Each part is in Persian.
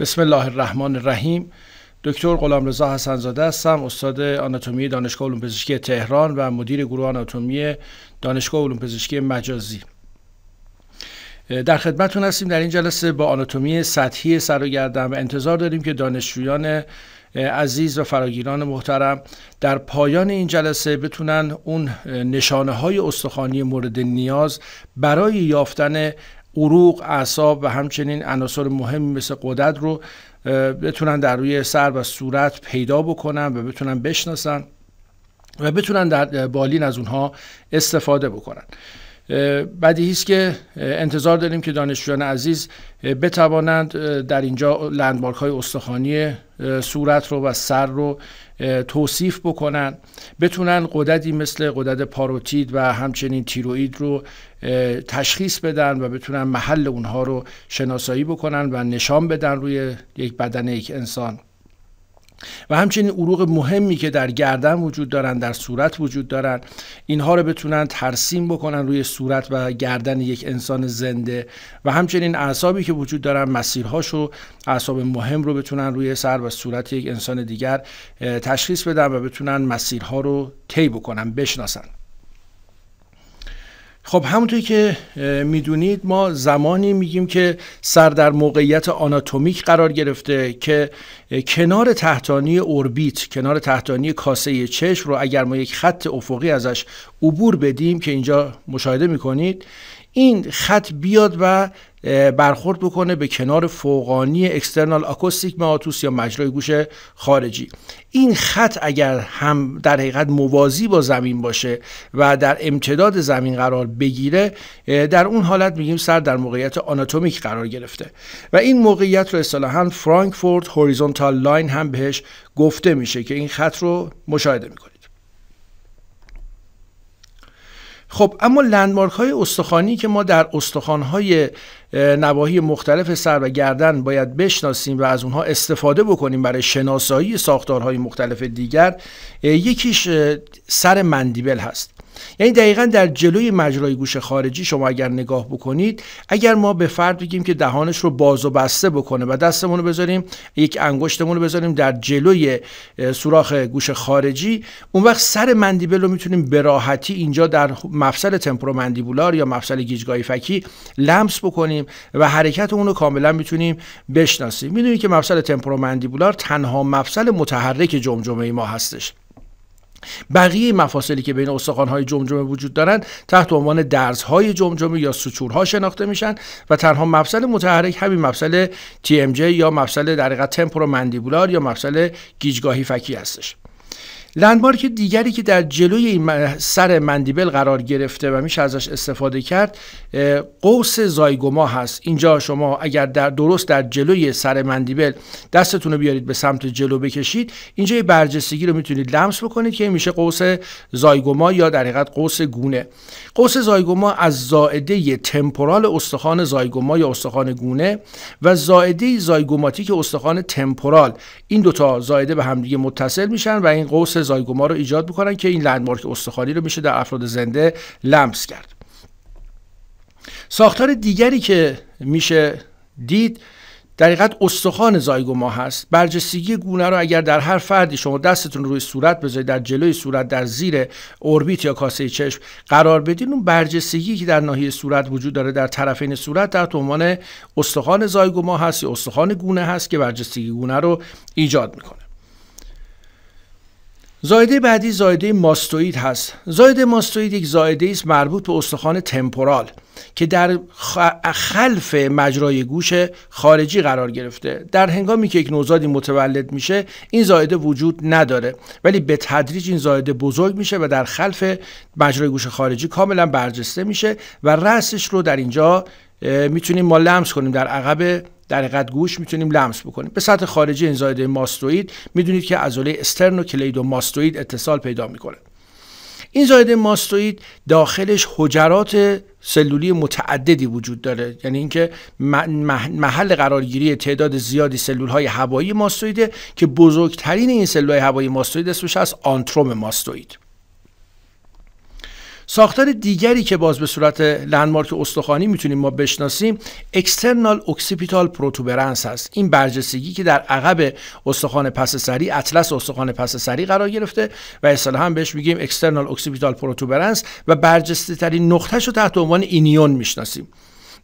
بسم الله الرحمن الرحیم دکتر غلامرضا حسنزاده هستم استاد آناتومی دانشگاه علوم پزشکی تهران و مدیر گروه آناتومی دانشگاه علوم پزشکی مجازی در خدمتون هستیم در این جلسه با آناتومی سطحی سر و گردن انتظار داریم که دانشجویان عزیز و فراگیران محترم در پایان این جلسه بتونن اون نشانه های استخوانی مورد نیاز برای یافتن عروق اعصاب و همچنین عناصر مهمی مثل قدرت رو بتونن در روی سر و صورت پیدا بکنن و بتونن بشناسن و بتونن در بالین از اونها استفاده بکنن بدیهی است که انتظار داریم که دانشجویان عزیز بتوانند در اینجا لندمارک های استخوانی صورت رو و سر رو توصیف بکنند بتونن قدرتی مثل قدرت پاروتید و همچنین تیروئید رو تشخیص بدن و بتونن محل اونها رو شناسایی بکنن و نشان بدن روی یک بدن یک انسان و همچنین عروق مهمی که در گردن وجود دارن در صورت وجود دارن اینها رو بتونن ترسیم بکنن روی صورت و گردن یک انسان زنده و همچنین اعصابی که وجود دارن مسیرهاش رو اعصاب مهم رو بتونن روی سر و صورت یک انسان دیگر تشخیص بدن و بتونن مسیرها رو طی بکنن بشناسن خب همونطوری که میدونید ما زمانی میگیم که سر در موقعیت آناتومیک قرار گرفته که کنار تحتانی اوربیت کنار تحتانی کاسه چشم رو اگر ما یک خط افقی ازش عبور بدیم که اینجا مشاهده میکنید این خط بیاد و برخورد بکنه به کنار فوقانی اکسترنال آکوستیک ماتوس یا مجرای گوش خارجی این خط اگر هم در حقیقت موازی با زمین باشه و در امتداد زمین قرار بگیره در اون حالت میگیم سر در موقعیت آناتومیک قرار گرفته و این موقعیت رو اصطلاحا فرانکفورت هوریزونتال لاین هم بهش گفته میشه که این خط رو مشاهده میکنه خب اما لندمارک های استخوانی که ما در استخوان های نواحی مختلف سر و گردن باید بشناسیم و از اونها استفاده بکنیم برای شناسایی ساختارهای مختلف دیگر یکیش سر مندیبل هست یعنی دقیقا در جلوی مجرای گوش خارجی شما اگر نگاه بکنید اگر ما به فرد بگیم که دهانش رو باز و بسته بکنه و دستمون رو بذاریم یک انگشتمون رو بذاریم در جلوی سوراخ گوش خارجی اون وقت سر مندیبل رو میتونیم به راحتی اینجا در مفصل تمپرومندیبولار یا مفصل گیجگاهی فکی لمس بکنیم و حرکت اون رو کاملا میتونیم بشناسیم میدونید که مفصل تمپرومندیبولار تنها مفصل متحرک جمجمه ما هستش بقیه مفاصلی که بین استخوان‌های جمجمه وجود دارند تحت عنوان درزهای جمجمه یا سوچورها شناخته میشن و تنها مفصل متحرک همین مفصل TMJ یا مفصل در حقیقت تمپورو یا مفصل گیجگاهی فکی هستش لندمارک دیگری که در جلوی سر مندیبل قرار گرفته و میشه ازش استفاده کرد قوس زایگوما هست اینجا شما اگر در درست در جلوی سر مندیبل دستتون رو بیارید به سمت جلو بکشید اینجا یه برجستگی رو میتونید لمس بکنید که میشه قوس زایگوما یا در حقیقت قوس گونه قوس زایگوما از زائده تمپورال استخوان زایگوما یا استخوان گونه و زائده زایگوماتیک استخوان تمپورال این دوتا زائده به همدیگه متصل میشن و این قوس زایگوما رو ایجاد میکنن که این لندمارک استخوانی رو میشه در افراد زنده لمس کرد ساختار دیگری که میشه دید در حقیقت استخوان زایگوما هست برجستگی گونه رو اگر در هر فردی شما دستتون روی صورت بذارید در جلوی صورت در زیر اوربیت یا کاسه چشم قرار بدین اون برجستگی که در ناحیه صورت وجود داره در طرفین صورت در عنوان استخوان زایگوما هست یا استخوان گونه هست که برجستگی گونه رو ایجاد میکنه زایده بعدی زایده ماستوید هست زایده ماستوید یک زایده است مربوط به استخوان تمپورال که در خلف مجرای گوش خارجی قرار گرفته در هنگامی که یک نوزادی متولد میشه این زایده وجود نداره ولی به تدریج این زایده بزرگ میشه و در خلف مجرای گوش خارجی کاملا برجسته میشه و رأسش رو در اینجا میتونیم ما لمس کنیم در عقب در حقیقت گوش میتونیم لمس بکنیم به سطح خارجی این زایده ماستوید میدونید که عضله استرن و و ماستوید اتصال پیدا میکنه این زایده ماستوید داخلش حجرات سلولی متعددی وجود داره یعنی اینکه محل قرارگیری تعداد زیادی سلول های هوایی ماستویده که بزرگترین این سلول های هوایی ماستوید اسمش از آنتروم ماستوید ساختار دیگری که باز به صورت لندمارک استخوانی میتونیم ما بشناسیم اکسترنال اوکسیپیتال پروتوبرنس هست این برجستگی که در عقب استخوان پس سری اطلس استخوان پس سری قرار گرفته و اصطلاحا هم بهش میگیم اکسترنال اوکسیپیتال پروتوبرنس و برجسته ترین نقطهش رو تحت عنوان اینیون میشناسیم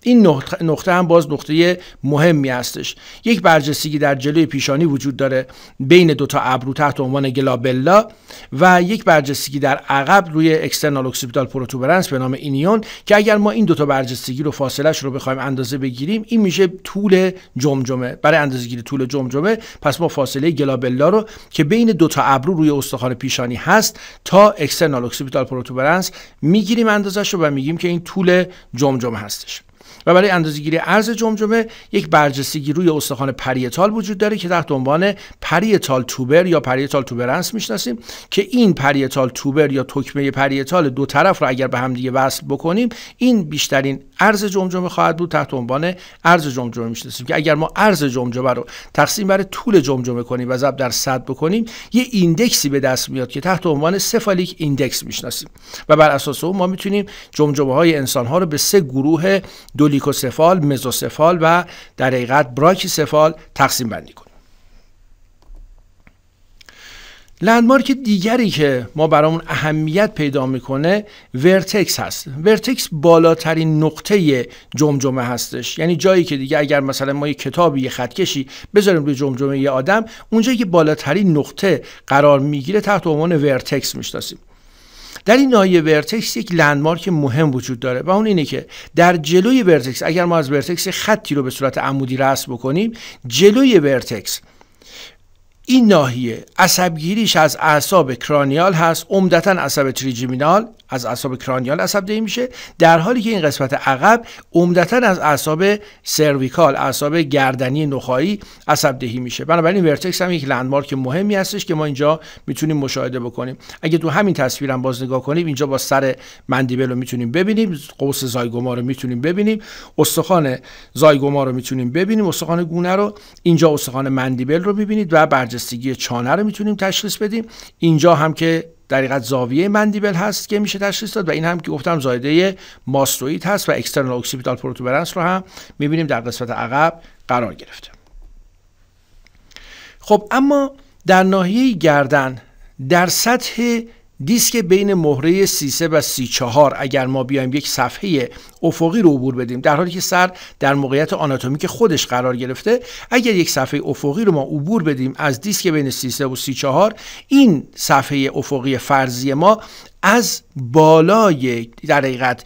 این نقطه هم باز نقطه مهمی هستش یک برجستگی در جلوی پیشانی وجود داره بین دو تا ابرو تحت عنوان گلابلا و یک برجستگی در عقب روی اکسترنال اکسیپیتال پروتوبرنس به نام اینیون که اگر ما این دو تا برجستگی رو فاصلش رو بخوایم اندازه بگیریم این میشه طول جمجمه برای اندازه‌گیری طول جمجمه پس ما فاصله گلابلا رو که بین دو تا ابرو روی استخوان پیشانی هست تا اکسترنال اکسیپیتال پروتوبرنس میگیریم اندازش رو و میگیم که این طول جمجمه هستش و برای اندازهگیری عرض جمجمه یک برجستگی روی استخوان پریتال وجود داره که تحت عنوان پریتال توبر یا پریتال توبرنس میشناسیم که این پریتال توبر یا تکمه پریتال دو طرف رو اگر به هم دیگه وصل بکنیم این بیشترین عرض جمجمه خواهد بود تحت عنوان عرض جمجمه میشناسیم که اگر ما عرض جمجمه رو تقسیم بر طول جمجمه کنیم و ضرب در صد بکنیم یه ایندکسی به دست میاد که تحت عنوان سفالیک ایندکس میشناسیم و بر اساس اون ما میتونیم جمجمه های انسان ها رو به سه گروه دولیکوسفال سفال و در حقیقت سفال تقسیم بندی کنیم لندمارک دیگری که ما برامون اهمیت پیدا میکنه ورتکس هست ورتکس بالاترین نقطه جمجمه هستش یعنی جایی که دیگه اگر مثلا ما یه کتابی یه خطکشی بذاریم روی جمجمه یه آدم اونجایی که بالاترین نقطه قرار میگیره تحت عنوان ورتکس میشناسیم در این نایه ورتکس یک لندمارک مهم وجود داره و اون اینه که در جلوی ورتکس اگر ما از ورتکس خطی رو به صورت عمودی رسم بکنیم جلوی ورتکس این ناحیه عصبگیریش از اعصاب کرانیال هست عمدتا عصب تریجیمینال. از اعصاب کرانیال عصب دهی میشه در حالی که این قسمت عقب عمدتا از اعصاب سرویکال اعصاب گردنی نخایی عصب دهی میشه بنابراین ورتکس هم یک لندمارک مهمی هستش که ما اینجا میتونیم مشاهده بکنیم اگه تو همین تصویرم هم باز نگاه کنیم اینجا با سر مندیبل رو میتونیم ببینیم قوس زایگوما رو میتونیم ببینیم استخوان زایگوما رو میتونیم ببینیم استخوان گونه رو اینجا استخوان مندیبل رو میبینید و برج برجستگی چانه رو میتونیم تشخیص بدیم اینجا هم که در زاویه مندیبل هست که میشه تشخیص داد و این هم که گفتم زایده ماستوئید هست و اکسترنال اکسیپیتال پروتوبرنس رو هم میبینیم در قسمت عقب قرار گرفته خب اما در ناحیه گردن در سطح دیسک بین مهره 33 و 34 اگر ما بیایم یک صفحه افقی رو عبور بدیم در حالی که سر در موقعیت آناتومیک خودش قرار گرفته اگر یک صفحه افقی رو ما عبور بدیم از دیسک بین 33 و 34 این صفحه افقی فرضی ما از بالای در حقیقت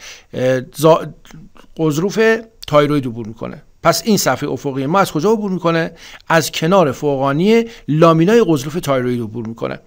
قضروف تایروید عبور میکنه پس این صفحه افقی ما از کجا عبور میکنه از کنار فوقانی لامینای قزروف تایروید عبور میکنه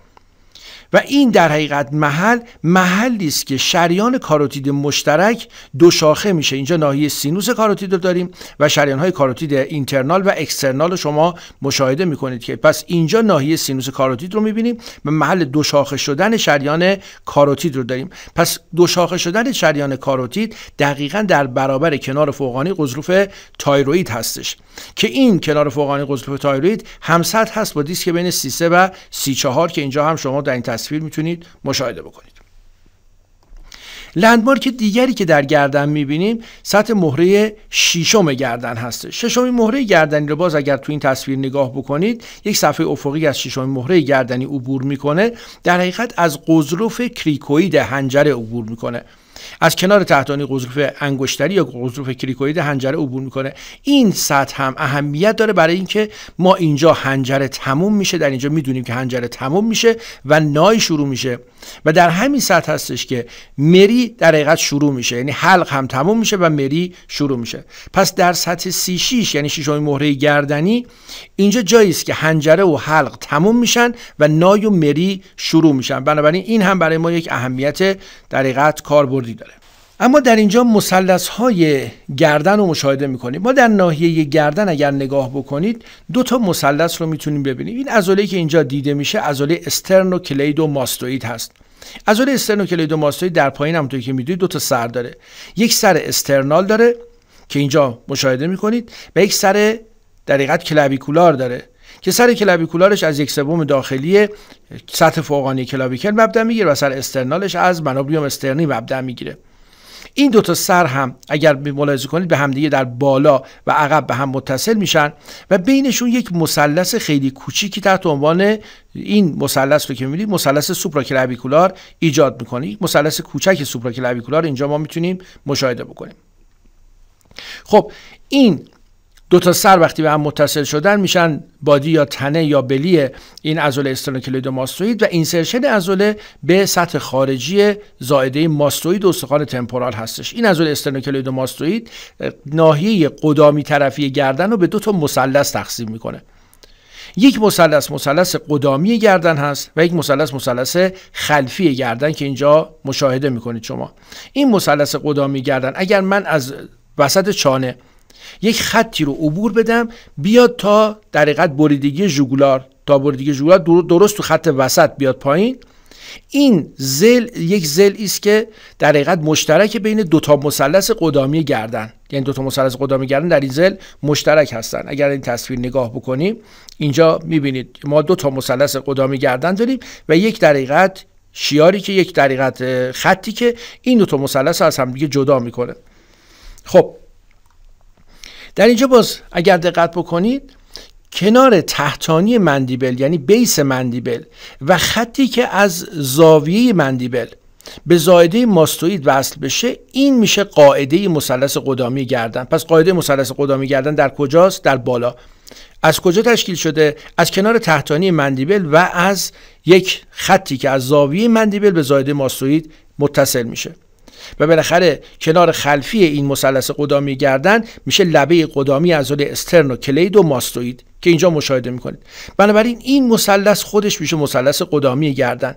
و این در حقیقت محل محلی است که شریان کاروتید مشترک دو شاخه میشه اینجا ناحیه سینوس کاروتید رو داریم و شریان های کاروتید اینترنال و اکسترنال رو شما مشاهده میکنید که پس اینجا ناحیه سینوس کاروتید رو میبینیم و محل دو شاخه شدن شریان کاروتید رو داریم پس دو شاخه شدن شریان کاروتید دقیقا در برابر کنار فوقانی قزروف تایروید هستش که این کنار فوقانی غضروف تایروید هست با دیسک بین سی و 34 که اینجا هم شما در تصویر میتونید مشاهده بکنید لندمارک دیگری که در گردن میبینیم سطح مهره شیشم گردن هستش ششمین مهره گردنی رو باز اگر تو این تصویر نگاه بکنید یک صفحه افقی از ششمین مهره گردنی عبور میکنه در حقیقت از قذروف کریکوید هنجره عبور میکنه از کنار تحتانی قضروف انگشتری یا قضروف کریکوید هنجره عبور میکنه این سطح هم اهمیت داره برای اینکه ما اینجا هنجره تموم میشه در اینجا میدونیم که هنجره تموم میشه و نای شروع میشه و در همین سطح هستش که مری در حقیقت شروع میشه یعنی حلق هم تموم میشه و مری شروع میشه پس در سطح سی شیش یعنی شیش مهره گردنی اینجا جایی است که هنجره و حلق تموم میشن و نای و مری شروع میشن بنابراین این هم برای ما یک اهمیت در حقیقت کاربردی داره اما در اینجا مسلس های گردن رو مشاهده میکنیم ما در ناحیه گردن اگر نگاه بکنید دو تا مثلث رو میتونیم ببینیم این ازوله که اینجا دیده میشه استرن استرنو کلید و ماستوید هست استرن استرنو کلید و ماستوید در پایین همونطور که میدونید دو تا سر داره یک سر استرنال داره که اینجا مشاهده میکنید و یک سر در حقیقت کلابیکولار داره که سر کلابیکولارش از یک سوم داخلی سطح فوقانی کلابیکل مبدا میگیره و سر استرنالش از منابریوم استرنی مبدا میگیره این دوتا سر هم اگر ملاحظه کنید به همدیگه در بالا و عقب به هم متصل میشن و بینشون یک مثلث خیلی کوچیکی تحت عنوان این مثلث رو که میبینید مثلث سوپراکلویکولار ایجاد میکنه یک مثلث کوچک سوپراکلویکولار اینجا ما میتونیم مشاهده بکنیم خب این دو تا سر وقتی به هم متصل شدن میشن بادی یا تنه یا بلی این عضله ماستوئید و اینسرشن عضله به سطح خارجی زائده ماستوید و استخوان تمپورال هستش این عضله ماستوید ناحیه قدامی طرفی گردن رو به دو تا مثلث تقسیم میکنه یک مثلث مثلث قدامی گردن هست و یک مثلث مثلث خلفی گردن که اینجا مشاهده میکنید شما این مثلث قدامی گردن اگر من از وسط چانه یک خطی رو عبور بدم بیاد تا در حقیقت بریدگی ژوگولار تا بریدگی ژوگولار درست تو خط وسط بیاد پایین این زل یک زل است که در حقیقت مشترک بین دوتا مثلث قدامی گردن یعنی دوتا مثلث قدامی گردن در این زل مشترک هستن اگر این تصویر نگاه بکنیم اینجا میبینید ما دوتا مثلث قدامی گردن داریم و یک در حقیقت شیاری که یک در خطی که این دوتا مثلث از همدیگه جدا میکنه خب در اینجا باز اگر دقت بکنید کنار تحتانی مندیبل یعنی بیس مندیبل و خطی که از زاویه مندیبل به زایده ماستوید وصل بشه این میشه قاعده مثلث قدامی گردن پس قاعده مثلث قدامی گردن در کجاست در بالا از کجا تشکیل شده از کنار تحتانی مندیبل و از یک خطی که از زاویه مندیبل به زایده ماستوید متصل میشه و بالاخره کنار خلفی این مثلث قدامی گردن میشه لبه قدامی از استرن و کلید و ماستوید که اینجا مشاهده میکنید بنابراین این مثلث خودش میشه مثلث قدامی گردن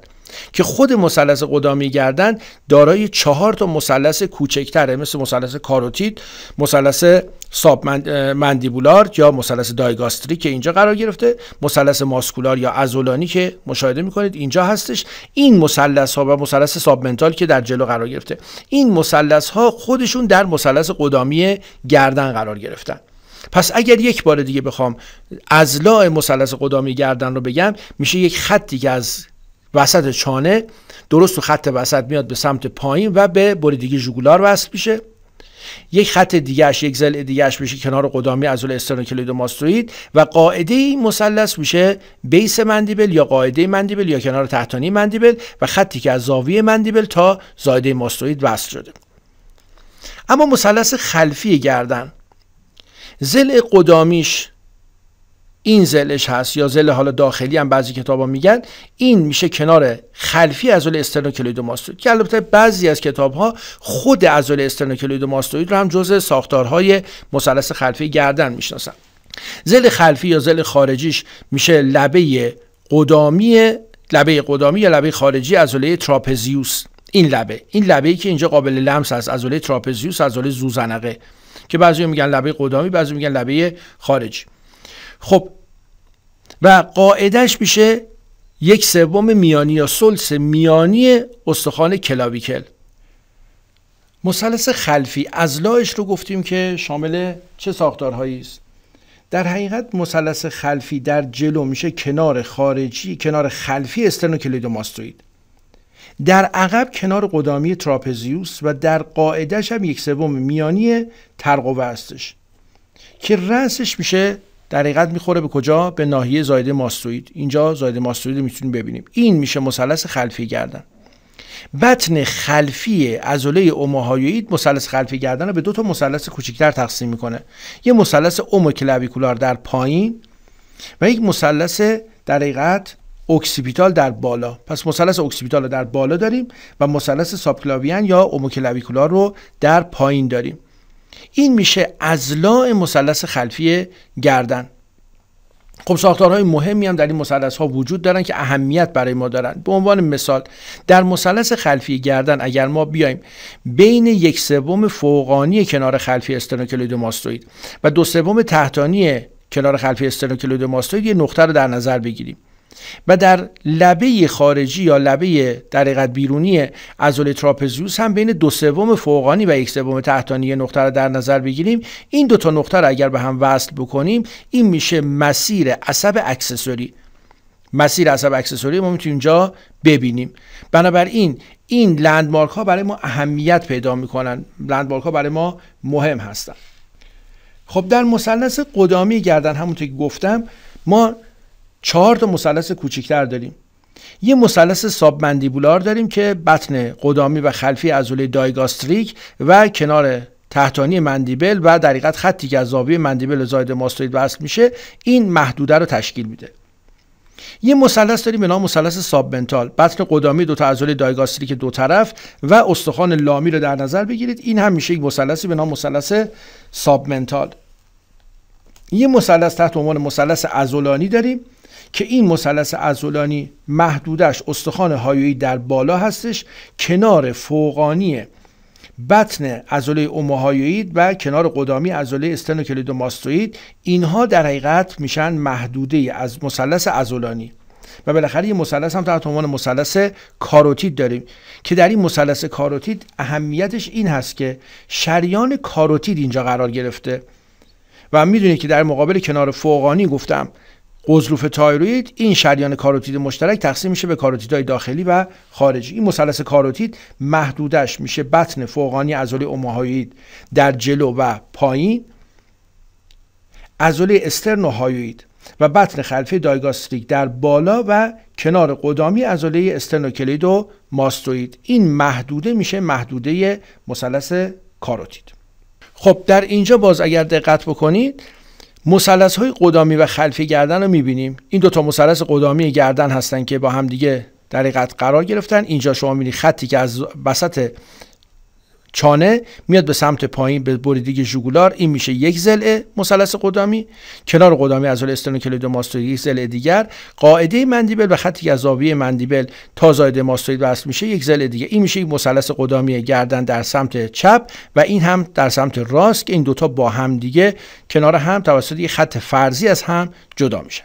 که خود مثلث قدامی گردن دارای چهار تا مثلث کوچکتره مثل مثلث کاروتید مثلث ساب مندیبولار یا مثلث دایگاستری که اینجا قرار گرفته مثلث ماسکولار یا ازولانی که مشاهده میکنید اینجا هستش این مثلث ها و مثلث منتال که در جلو قرار گرفته این مثلث ها خودشون در مثلث قدامی گردن قرار گرفتن پس اگر یک بار دیگه بخوام ازلاع مثلث قدامی گردن رو بگم میشه یک خطی که از وسط چانه درست تو خط وسط میاد به سمت پایین و به بریدگی ژوگولار وصل میشه یک خط دیگرش یک زل دیگرش میشه کنار قدامی عضله ماستروید و قاعده این مثلث میشه بیس مندیبل یا قاعده مندیبل یا کنار تحتانی مندیبل و خطی که از زاویه مندیبل تا زایده ماستروید وصل شده اما مثلث خلفی گردن زل قدامیش این زلش هست یا زل حالا داخلی هم بعضی کتابا میگن این میشه کنار خلفی عضل ماستوید که البته بعضی از کتاب ها خود عضل ماستوید رو هم جزء ساختارهای مثلث خلفی گردن میشناسن زل خلفی یا زل خارجیش میشه لبه قدامی لبه قدامی یا لبه خارجی عضله تراپزیوس این لبه این لبه ای که اینجا قابل لمس است عضله تراپزیوس عضله زوزنقه که بعضی میگن لبه قدامی بعضی میگن لبه خارجی خب و قاعدش میشه یک سوم میانی یا سلس میانی استخوان کلاویکل مثلث خلفی از لایش رو گفتیم که شامل چه ساختارهایی است در حقیقت مثلث خلفی در جلو میشه کنار خارجی کنار خلفی ماستوید در عقب کنار قدامی تراپزیوس و در قاعدش هم یک سوم میانی ترقوه هستش که رأسش میشه در حقیقت میخوره به کجا به ناحیه زایده ماستوید اینجا زایده ماستوید میتونیم ببینیم این میشه مثلث خلفی گردن بطن خلفی عضله اوموهایوید مثلث خلفی گردن رو به دو تا مثلث کوچکتر تقسیم میکنه یه مثلث اوموکلاویکولار در پایین و یک مثلث در حقیقت اکسیپیتال در بالا پس مثلث اکسیپیتال رو در بالا داریم و مثلث سابکلاویان یا اوموکلاویکولار رو در پایین داریم این میشه ازلاع مثلث خلفی گردن خب ساختارهای مهمی هم در این مسلس ها وجود دارن که اهمیت برای ما دارن به عنوان مثال در مثلث خلفی گردن اگر ما بیایم بین یک سوم فوقانی کنار خلفی ماستوید و دو سوم تحتانی کنار خلفی ماستوید یه نقطه رو در نظر بگیریم و در لبه خارجی یا لبه در بیرونی ازول تراپزیوس هم بین دو سوم فوقانی و یک سوم تحتانی نقطه رو در نظر بگیریم این دو تا نقطه را اگر به هم وصل بکنیم این میشه مسیر عصب اکسسوری مسیر عصب اکسسوری ما میتونیم اینجا ببینیم بنابراین این لندمارک ها برای ما اهمیت پیدا میکنن لندمارک ها برای ما مهم هستن خب در مثلث قدامی گردن همونطور که گفتم ما چهار تا مثلث کوچکتر داریم یه مثلث سابمندیبولار داریم که بطن قدامی و خلفی عضله دایگاستریک و کنار تحتانی مندیبل و در حقیقت خطی که از زاویه مندیبل زاید ماستوید وصل میشه این محدوده رو تشکیل میده یه مثلث داریم به نام مثلث سابمنتال بطن قدامی دو تا عضله دایگاستریک دو طرف و استخوان لامی رو در نظر بگیرید این هم میشه یک مثلثی به نام مثلث سابمنتال یه مثلث تحت عنوان مثلث عضلانی داریم که این مثلث ازولانی محدودش استخوان هایوی در بالا هستش کنار فوقانی بطن ازوله اوموهایوید و کنار قدامی عضله استنوکلیدوماستوید اینها در حقیقت میشن محدوده از مثلث ازولانی و بالاخره یه مثلث هم تحت عنوان مثلث کاروتید داریم که در این مثلث کاروتید اهمیتش این هست که شریان کاروتید اینجا قرار گرفته و میدونید که در مقابل کنار فوقانی گفتم قزلوف تایروید این شریان کاروتید مشترک تقسیم میشه به کاروتیدهای داخلی و خارجی این مثلث کاروتید محدودش میشه بطن فوقانی عضله اوماهایید در جلو و پایین عضله استرنوهایوید و بطن خلفی دایگاستریک در بالا و کنار قدامی عضله استرنوکلید و ماستوید این محدوده میشه محدوده مثلث کاروتید خب در اینجا باز اگر دقت بکنید مسلس های قدامی و خلفی گردن رو میبینیم این دوتا مثلث قدامی گردن هستن که با هم دیگه در قرار گرفتن اینجا شما میبینید خطی که از وسط چانه میاد به سمت پایین به بریدگی ژوگولار این میشه یک زلعه مثلث قدامی کنار قدامی از کلید ماستوید یک ضلع دیگر قاعده مندیبل به خطی از مندیبل تا زاید ماستوید وصل میشه یک ضلع دیگه این میشه یک مثلث قدامی گردن در سمت چپ و این هم در سمت راست که این دوتا با هم دیگه کنار هم توسط یک خط فرضی از هم جدا میشن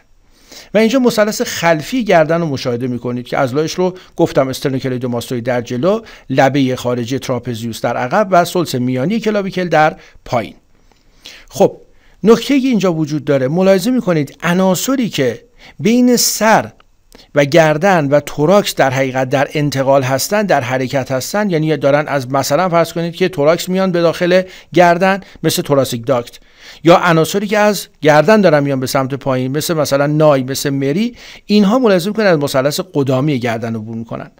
و اینجا مثلث خلفی گردن رو مشاهده میکنید که از لایش رو گفتم استرنوکلیدوماستوی در جلو لبه خارجی تراپزیوس در عقب و سلس میانی کلابیکل در پایین خب نکته اینجا وجود داره ملاحظه میکنید عناصری که بین سر و گردن و توراکس در حقیقت در انتقال هستن در حرکت هستن یعنی دارن از مثلا فرض کنید که توراکس میان به داخل گردن مثل توراسیک داکت یا عناصری که از گردن دارن میان به سمت پایین مثل مثلا نای مثل مری اینها ملزم کنن از مثلث قدامی گردن عبور میکنن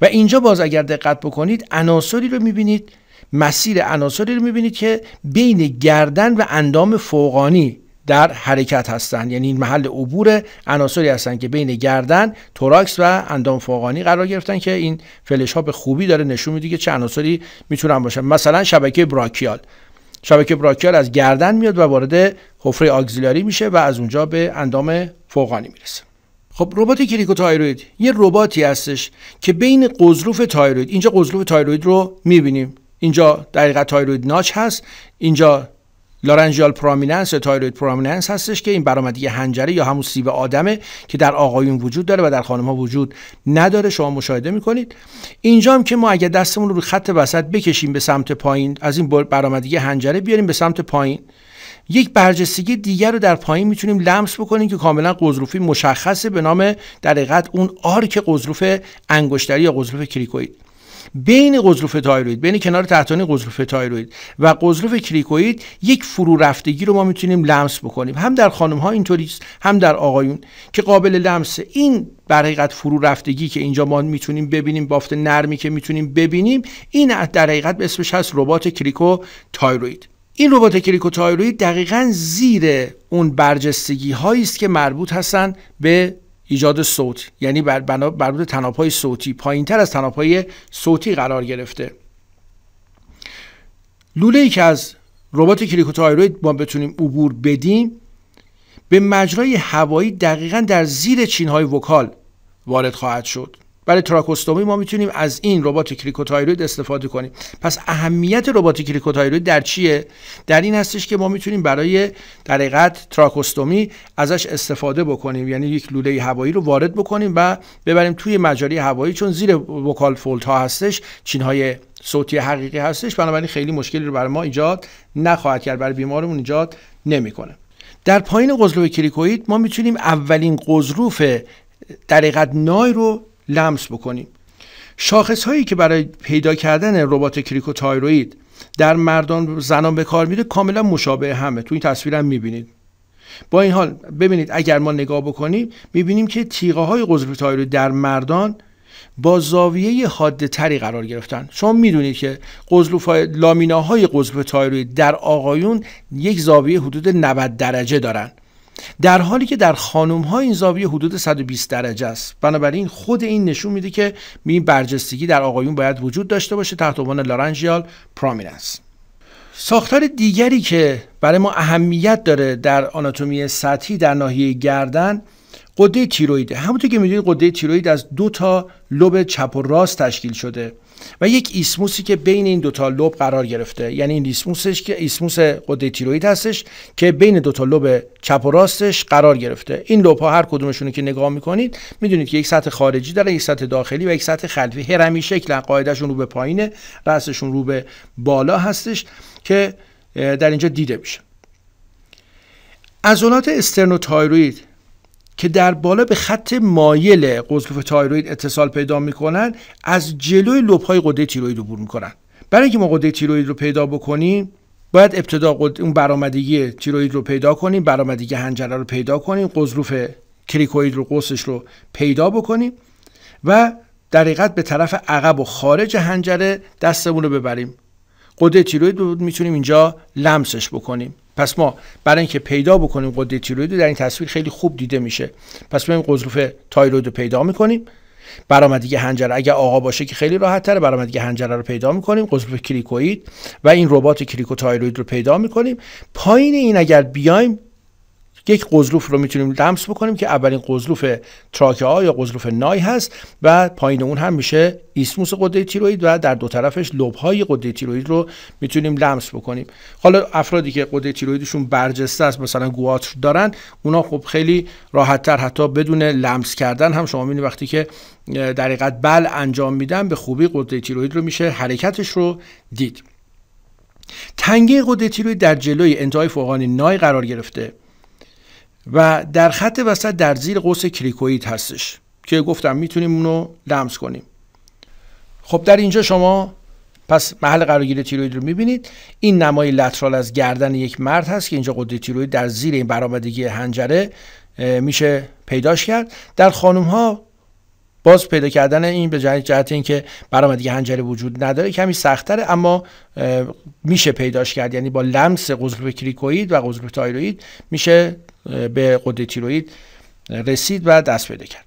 و اینجا باز اگر دقت بکنید عناصری رو میبینید مسیر عناصری رو میبینید که بین گردن و اندام فوقانی در حرکت هستند یعنی این محل عبور عناصری هستند که بین گردن توراکس و اندام فوقانی قرار گرفتن که این فلش ها به خوبی داره نشون میده که چه عناصری میتونن باشن مثلا شبکه براکیال شبکه براکیال از گردن میاد و وارد حفره آگزیلاری میشه و از اونجا به اندام فوقانی میرسه خب ربات تایروید یه رباتی هستش که بین قزروف تایروید اینجا قزروف تایروید رو میبینیم اینجا دقیقه ناچ هست اینجا لارنجیال پرامیننس یا تایروید پرامیننس هستش که این برآمدی هنجره یا همون سیب آدمه که در آقایون وجود داره و در خانم ها وجود نداره شما مشاهده میکنید اینجا هم که ما اگر دستمون رو روی خط وسط بکشیم به سمت پایین از این برآمدی هنجره بیاریم به سمت پایین یک برجستگی دیگر رو در پایین میتونیم لمس بکنیم که کاملا قزروفی مشخصه به نام در اون آرک قزروف انگشتری یا قزروف کریکوید بین قزلوف تایروید بین کنار تحتانی قزلوف تایروید و قزلوف کریکوید یک فرو رفتگی رو ما میتونیم لمس بکنیم هم در خانم ها اینطوری هم در آقایون که قابل لمس این بر حقیقت فرو رفتگی که اینجا ما میتونیم ببینیم بافت نرمی که میتونیم ببینیم این در حقیقت اسمش هست ربات کریکو تایروید این ربات تایروید دقیقا زیر اون برجستگی هایی است که مربوط هستن به ایجاد صوت یعنی بر بنا تناپای صوتی پایین تر از های صوتی قرار گرفته لوله ای که از ربات کلیکوتایروید ما بتونیم عبور بدیم به مجرای هوایی دقیقا در زیر چینهای وکال وارد خواهد شد برای بله، تراکوستومی ما میتونیم از این ربات کریکوتایروید استفاده کنیم پس اهمیت ربات کریکوتایروید در چیه در این هستش که ما میتونیم برای در حقیقت ازش استفاده بکنیم یعنی یک لوله هوایی رو وارد بکنیم و ببریم توی مجاری هوایی چون زیر وکال فولت ها هستش چین های صوتی حقیقی هستش بنابراین خیلی مشکلی رو برای ما ایجاد نخواهد کرد برای بیمارمون ایجاد نمیکنه در پایین قزلوب کریکوئید ما میتونیم اولین قزروف در نای رو لمس بکنیم شاخص هایی که برای پیدا کردن ربات کریکوتایروید در مردان زنان به کار میره کاملا مشابه همه تو این تصویر هم میبینید با این حال ببینید اگر ما نگاه بکنیم میبینیم که تیغه های قزب تایروید در مردان با زاویه حاده تری قرار گرفتن شما میدونید که لامینا های قزب تایروید در آقایون یک زاویه حدود 90 درجه دارند در حالی که در خانم ها این زاویه حدود 120 درجه است بنابراین خود این نشون میده که می برجستگی در آقایون باید وجود داشته باشه تحت عنوان لارنجیال پرامیننس ساختار دیگری که برای ما اهمیت داره در آناتومی سطحی در ناحیه گردن قده تیرویده همونطور که میدونید قده تیروید از دو تا لب چپ و راست تشکیل شده و یک ایسموسی که بین این دوتا لب قرار گرفته یعنی این ایسموسش که ایسموس قده تیروید هستش که بین دوتا لب چپ و راستش قرار گرفته این لب ها هر کدومشون که نگاه میکنید میدونید که یک سطح خارجی داره یک سطح داخلی و یک سطح خلفی هرمی شکل قاعدهشون رو به پایینه راستشون رو به بالا هستش که در اینجا دیده میشه عضلات استرنوتایروید که در بالا به خط مایل قزلوف تایروید اتصال پیدا میکنن از جلوی لبهای قده تیروید عبور میکنن برای اینکه ما قده تیروید رو پیدا بکنیم باید ابتدا اون برآمدگی تیروید رو پیدا کنیم برآمدگی هنجره رو پیدا کنیم قزروف کریکوید رو قوسش رو پیدا بکنیم و در به طرف عقب و خارج هنجره دستمون رو ببریم قده تیروید رو میتونیم اینجا لمسش بکنیم پس ما برای اینکه پیدا بکنیم قده تیروید در این تصویر خیلی خوب دیده میشه پس این قضروف تایروید رو پیدا میکنیم برآمدگی هنجره اگر آقا باشه که خیلی راحت تره برآمدگی هنجره رو پیدا میکنیم قضروف کلیکوید و این ربات کلیکوتایروید رو پیدا میکنیم پایین این اگر بیایم یک قزلوف رو میتونیم لمس بکنیم که اولین قزلوف تراکه ها یا قزلوف نای هست و پایین اون هم میشه ایسموس قده تیروید و در دو طرفش لبهای قده تیروید رو میتونیم لمس بکنیم حالا افرادی که قده تیرویدشون برجسته است مثلا گواتر دارن اونا خب خیلی راحتتر حتی بدون لمس کردن هم شما میبینید وقتی که در حقیقت بل انجام میدن به خوبی قده تیروید رو میشه حرکتش رو دید تنگه قده تیروید در جلوی انتهای فوقانی نای قرار گرفته و در خط وسط در زیر قوس کریکوئید هستش که گفتم میتونیم اونو لمس کنیم خب در اینجا شما پس محل قرارگیری تیروید رو میبینید این نمای لترال از گردن یک مرد هست که اینجا قده تیروید در زیر این برآمدگی هنجره میشه پیداش کرد در خانم ها باز پیدا کردن این به جهت اینکه دیگه هنجره وجود نداره کمی سختتره اما میشه پیداش کرد یعنی با لمس قزلوب کریکوئید و قزلوب تایروید میشه به قده تیروید رسید و دست پیدا کرد